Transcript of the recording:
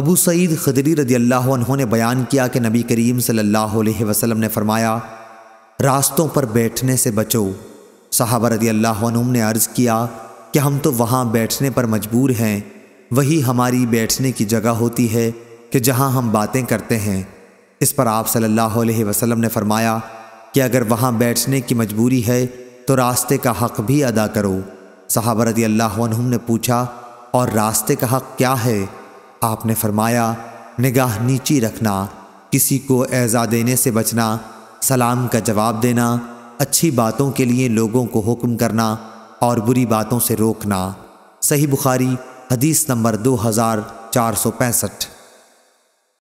अबू सईद खदरी रदी अल्लाह ने बयान किया कि नबी करीम सल्लल्लाहु अलैहि वसल्लम ने फरमाया रास्तों पर बैठने से बचो साहबा रदी अल्लाह ने अर्ज़ किया कि हम तो वहाँ बैठने पर मजबूर हैं वही हमारी बैठने की जगह होती है कि जहाँ हम बातें करते हैं इस पर आप सल्लल्लाहु अलैहि वसल्लम ने फरमाया कि अगर वहाँ बैठने की मजबूरी है तो रास्ते का हक भी अदा करो साहबा रदी अल्लाह ने पूछा और रास्ते का हक क्या है आपने फरमाया निगाह नीची रखना किसी को ऐज़ा देने से बचना सलाम का जवाब देना अच्छी बातों के लिए लोगों को हुक्म करना और बुरी बातों से रोकना सही बुखारी हदीस नंबर दो हज़ार चार सौ पैंसठ